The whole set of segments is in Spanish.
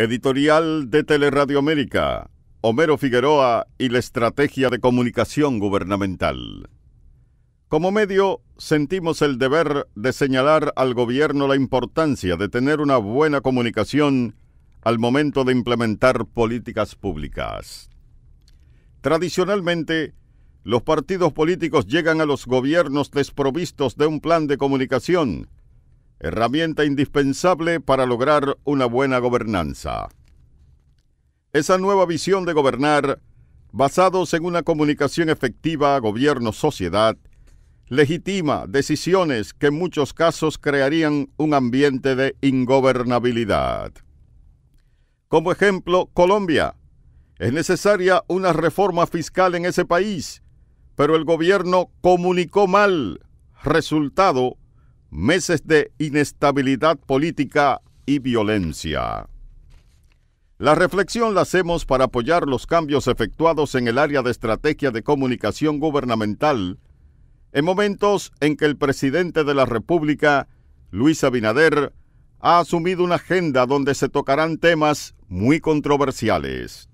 Editorial de Teleradio América, Homero Figueroa y la Estrategia de Comunicación Gubernamental. Como medio, sentimos el deber de señalar al gobierno la importancia de tener una buena comunicación al momento de implementar políticas públicas. Tradicionalmente, los partidos políticos llegan a los gobiernos desprovistos de un plan de comunicación, herramienta indispensable para lograr una buena gobernanza. Esa nueva visión de gobernar, basados en una comunicación efectiva gobierno-sociedad, legitima decisiones que en muchos casos crearían un ambiente de ingobernabilidad. Como ejemplo, Colombia. Es necesaria una reforma fiscal en ese país, pero el gobierno comunicó mal, resultado meses de inestabilidad política y violencia. La reflexión la hacemos para apoyar los cambios efectuados en el área de estrategia de comunicación gubernamental en momentos en que el presidente de la República, Luis Abinader, ha asumido una agenda donde se tocarán temas muy controversiales.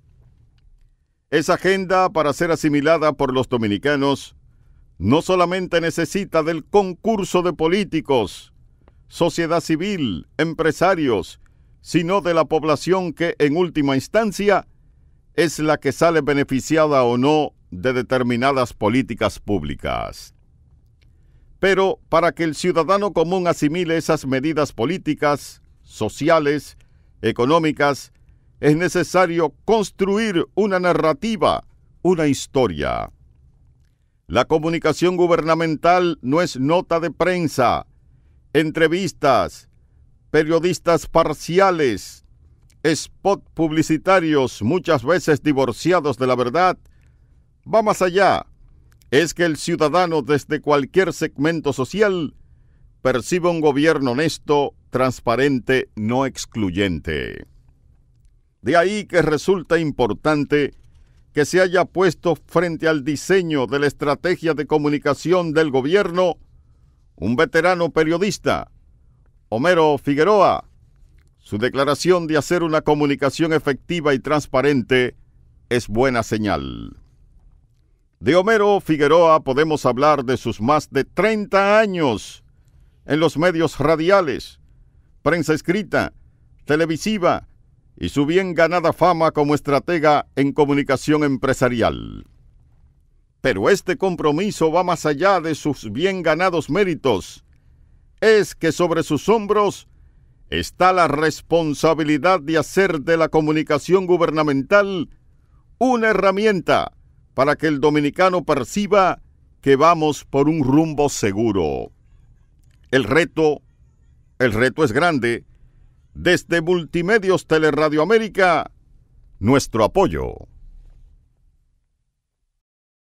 Esa agenda, para ser asimilada por los dominicanos, no solamente necesita del concurso de políticos, sociedad civil, empresarios, sino de la población que en última instancia es la que sale beneficiada o no de determinadas políticas públicas. Pero para que el ciudadano común asimile esas medidas políticas, sociales, económicas, es necesario construir una narrativa, una historia. La comunicación gubernamental no es nota de prensa, entrevistas, periodistas parciales, spot publicitarios muchas veces divorciados de la verdad. Va más allá. Es que el ciudadano desde cualquier segmento social percibe un gobierno honesto, transparente, no excluyente. De ahí que resulta importante que se haya puesto frente al diseño de la estrategia de comunicación del gobierno un veterano periodista, Homero Figueroa. Su declaración de hacer una comunicación efectiva y transparente es buena señal. De Homero Figueroa podemos hablar de sus más de 30 años en los medios radiales, prensa escrita, televisiva, y su bien ganada fama como estratega en comunicación empresarial. Pero este compromiso va más allá de sus bien ganados méritos. Es que sobre sus hombros está la responsabilidad de hacer de la comunicación gubernamental una herramienta para que el dominicano perciba que vamos por un rumbo seguro. El reto, el reto es grande desde Multimedios América, nuestro apoyo.